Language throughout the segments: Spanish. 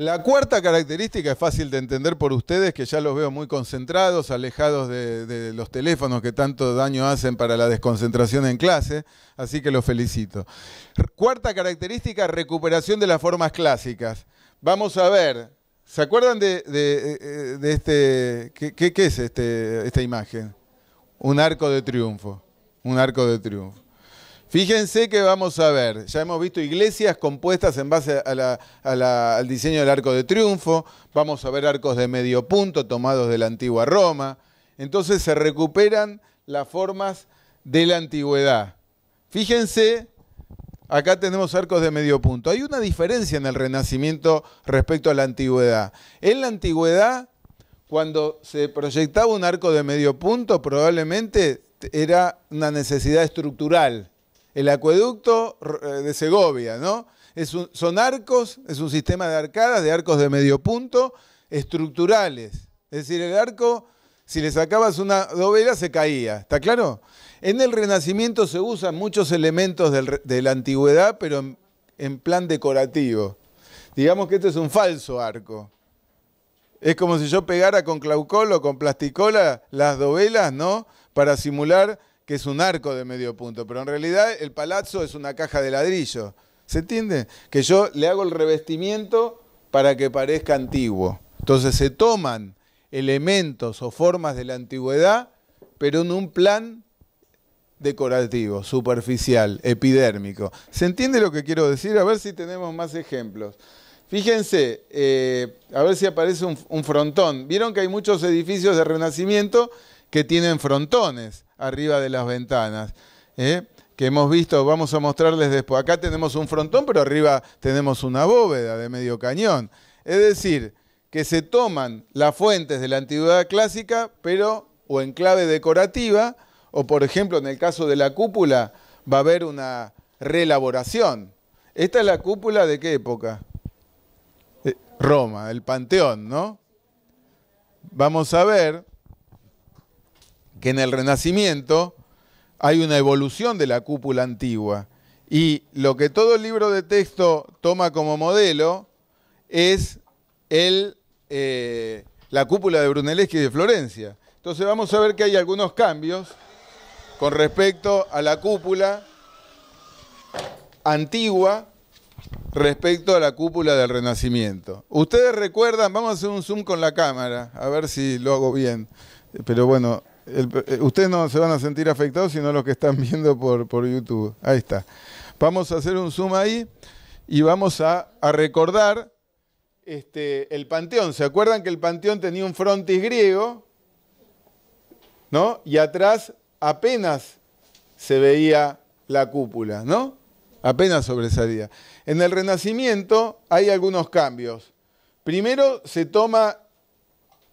La cuarta característica es fácil de entender por ustedes, que ya los veo muy concentrados, alejados de, los teléfonos que tanto daño hacen para la desconcentración en clase, así que los felicito. Cuarta característica, recuperación de las formas clásicas. Vamos a ver, ¿se acuerdan de, este, qué, es este, esta imagen? Un arco de triunfo, un arco de triunfo. Fíjense que vamos a ver, ya hemos visto iglesias compuestas en base al diseño del arco de triunfo, vamos a ver arcos de medio punto tomados de la antigua Roma, entonces se recuperan las formas de la antigüedad. Fíjense, acá tenemos arcos de medio punto. Hay una diferencia en el Renacimiento respecto a la antigüedad. En la antigüedad, cuando se proyectaba un arco de medio punto, probablemente era una necesidad estructural el acueducto eh, de Segovia, ¿no? son arcos, es un sistema de arcadas, de arcos de medio punto, estructurales. Es decir, el arco, si le sacabas una dovela, se caía. ¿Está claro? En el Renacimiento se usan muchos elementos de la antigüedad, pero en, plan decorativo. Digamos que este es un falso arco. Es como si yo pegara con claucol o con plasticola las dovelas, ¿no? Para simular que es un arco de medio punto, pero en realidad el palazzo es una caja de ladrillo. ¿Se entiende? Que yo le hago el revestimiento para que parezca antiguo. Entonces se toman elementos o formas de la antigüedad, pero en un plan decorativo, superficial, epidérmico. ¿Se entiende lo que quiero decir? A ver si tenemos más ejemplos. Fíjense, eh, a ver si aparece un, frontón. Vieron que hay muchos edificios de Renacimiento que tienen frontones arriba de las ventanas. ¿eh? que hemos visto, vamos a mostrarles después. Acá tenemos un frontón, pero arriba tenemos una bóveda de medio cañón. Es decir, que se toman las fuentes de la antigüedad clásica, pero o en clave decorativa, o por ejemplo en el caso de la cúpula, va a haber una reelaboración. ¿Esta es la cúpula de qué época? Eh, Roma, el Panteón, ¿no? Vamos a ver que en el Renacimiento hay una evolución de la cúpula antigua. Y lo que todo el libro de texto toma como modelo es el, eh, la cúpula de Brunelleschi de Florencia. Entonces vamos a ver que hay algunos cambios con respecto a la cúpula antigua respecto a la cúpula del Renacimiento. Ustedes recuerdan, vamos a hacer un zoom con la cámara, a ver si lo hago bien, pero bueno, eh, ustedes no se van a sentir afectados, sino los que están viendo por, por YouTube. Ahí está. Vamos a hacer un zoom ahí y vamos a, recordar este, el panteón. ¿Se acuerdan que el panteón tenía un frontis griego? ¿No? Y atrás apenas se veía la cúpula, ¿no? Apenas sobresalía. En el Renacimiento hay algunos cambios. Primero se toma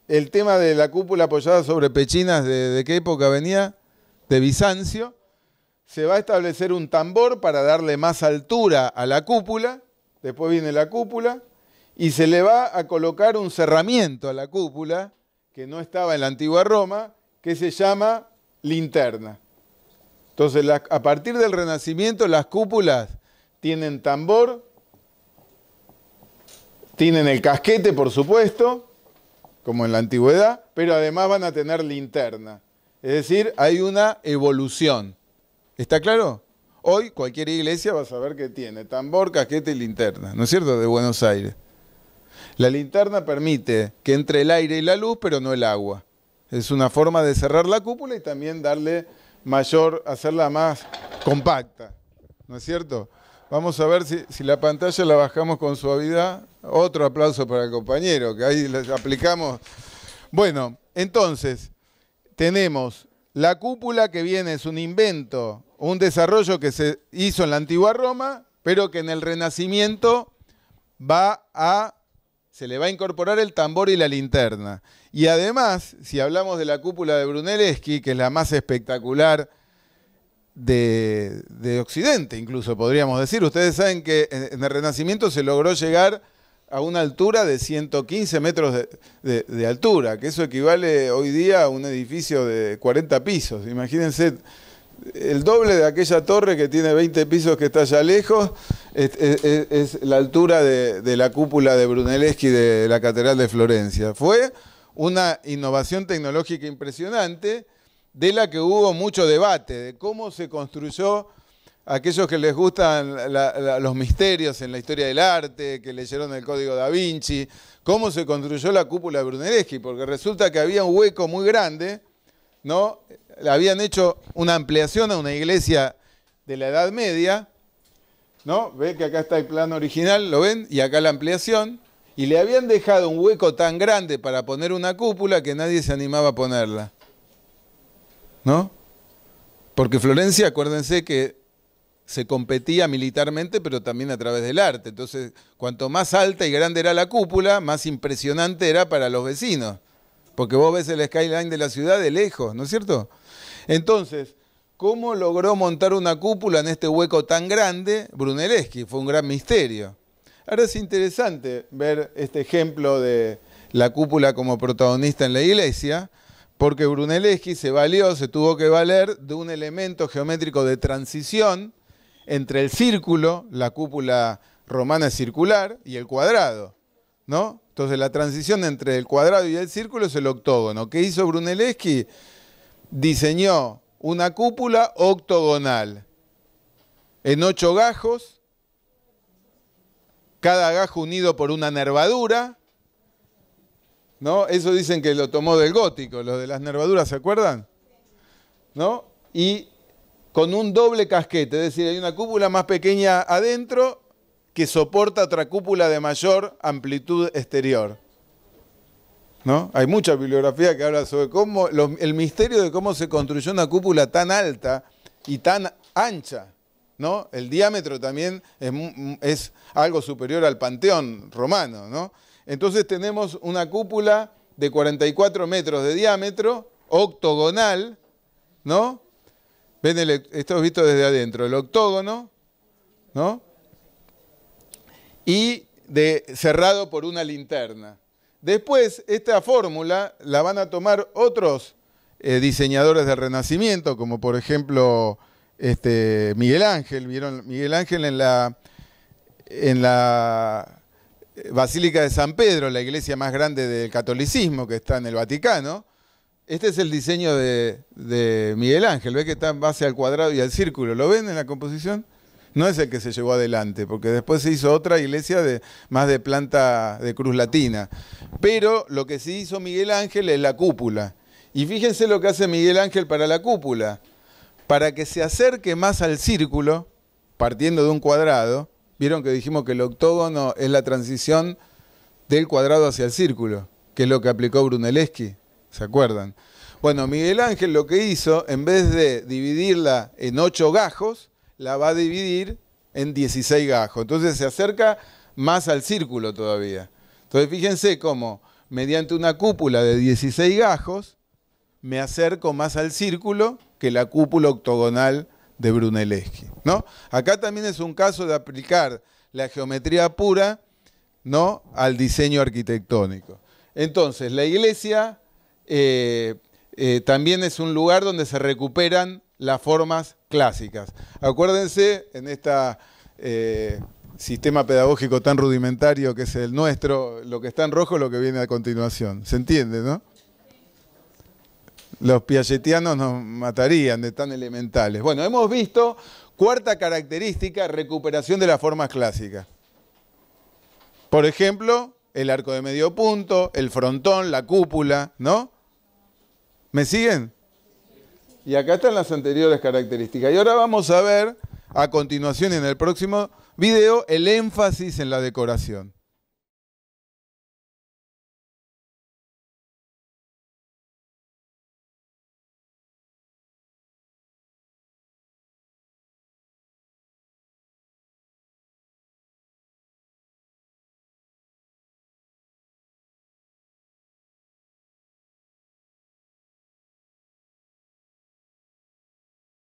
el tema de la cúpula apoyada sobre pechinas, de, qué época venía? De Bizancio. Se va a establecer un tambor para darle más altura a la cúpula. Después viene la cúpula. Y se le va a colocar un cerramiento a la cúpula, que no estaba en la antigua Roma, que se llama linterna. Entonces, a partir del Renacimiento, las cúpulas tienen tambor, tienen el casquete, por supuesto, como en la antigüedad, pero además van a tener linterna. Es decir, hay una evolución. ¿Está claro? Hoy cualquier iglesia va a saber que tiene tambor, casquete y linterna, ¿no es cierto? De Buenos Aires. La linterna permite que entre el aire y la luz, pero no el agua. Es una forma de cerrar la cúpula y también darle mayor, hacerla más compacta, ¿no es cierto? Vamos a ver si, la pantalla la bajamos con suavidad. Otro aplauso para el compañero, que ahí les aplicamos. Bueno, entonces, tenemos la cúpula que viene, es un invento, un desarrollo que se hizo en la antigua Roma, pero que en el Renacimiento va a. se le va a incorporar el tambor y la linterna. Y además, si hablamos de la cúpula de Brunelleschi, que es la más espectacular de, Occidente, incluso podríamos decir. Ustedes saben que en, el Renacimiento se logró llegar a una altura de 115 metros de, altura, que eso equivale hoy día a un edificio de 40 pisos. Imagínense el doble de aquella torre que tiene 20 pisos que está allá lejos, es, la altura de, la cúpula de Brunelleschi de la Catedral de Florencia. Fue una innovación tecnológica impresionante de la que hubo mucho debate, de cómo se construyó aquellos que les gustan los misterios en la historia del arte, que leyeron el Código da Vinci, cómo se construyó la cúpula de Brunelleschi, porque resulta que había un hueco muy grande, ¿no? Habían hecho una ampliación a una iglesia de la Edad Media, ¿no? Ve que acá está el plano original, ¿lo ven? Y acá la ampliación. Y le habían dejado un hueco tan grande para poner una cúpula que nadie se animaba a ponerla. ¿no? Porque Florencia, acuérdense que se competía militarmente, pero también a través del arte. Entonces, cuanto más alta y grande era la cúpula, más impresionante era para los vecinos. Porque vos ves el skyline de la ciudad de lejos, ¿no es cierto? Entonces, ¿cómo logró montar una cúpula en este hueco tan grande Brunelleschi? Fue un gran misterio. Ahora es interesante ver este ejemplo de la cúpula como protagonista en la iglesia, porque Brunelleschi se valió, se tuvo que valer de un elemento geométrico de transición entre el círculo, la cúpula romana circular, y el cuadrado, ¿no? Entonces la transición entre el cuadrado y el círculo es el octógono. ¿Qué hizo Brunelleschi? Diseñó una cúpula octogonal en ocho gajos, cada gajo unido por una nervadura, ¿No? Eso dicen que lo tomó del gótico, los de las nervaduras, ¿se acuerdan? ¿No? Y con un doble casquete, es decir, hay una cúpula más pequeña adentro que soporta otra cúpula de mayor amplitud exterior. ¿No? Hay mucha bibliografía que habla sobre cómo el misterio de cómo se construyó una cúpula tan alta y tan ancha. ¿no? El diámetro también es, es algo superior al panteón romano. ¿no? Entonces tenemos una cúpula de 44 metros de diámetro, octogonal, ¿no? Ven, esto es visto desde adentro, el octógono, ¿no? Y cerrado por una linterna. Después, esta fórmula la van a tomar otros eh, diseñadores del Renacimiento, como por ejemplo este, Miguel Ángel. ¿Vieron? Miguel Ángel en la Basílica de San Pedro, la iglesia más grande del catolicismo que está en el Vaticano. Este es el diseño de, Miguel Ángel, ¿ves que está en base al cuadrado y al círculo. ¿Lo ven en la composición? No es el que se llevó adelante, porque después se hizo otra iglesia más de planta de cruz latina. Pero lo que se hizo Miguel Ángel es la cúpula. Y fíjense lo que hace Miguel Ángel para la cúpula. Para que se acerque más al círculo, partiendo de un cuadrado, Vieron que dijimos que el octógono es la transición del cuadrado hacia el círculo, que es lo que aplicó Brunelleschi, ¿se acuerdan? Bueno, Miguel Ángel lo que hizo, en vez de dividirla en 8 gajos, la va a dividir en 16 gajos. Entonces se acerca más al círculo todavía. Entonces fíjense cómo mediante una cúpula de 16 gajos me acerco más al círculo que la cúpula octogonal de Brunelleschi. ¿no? Acá también es un caso de aplicar la geometría pura ¿no? al diseño arquitectónico. Entonces, la iglesia eh, eh, también es un lugar donde se recuperan las formas clásicas. Acuérdense, en este sistema pedagógico tan rudimentario que es el nuestro, lo que está en rojo es lo que viene a continuación. ¿Se entiende, no? Los piagetianos nos matarían de tan elementales. Bueno, hemos visto cuarta característica, recuperación de las formas clásicas. Por ejemplo, el arco de medio punto, el frontón, la cúpula, ¿no? ¿Me siguen? Y acá están las anteriores características. Y ahora vamos a ver a continuación en el próximo video el énfasis en la decoración.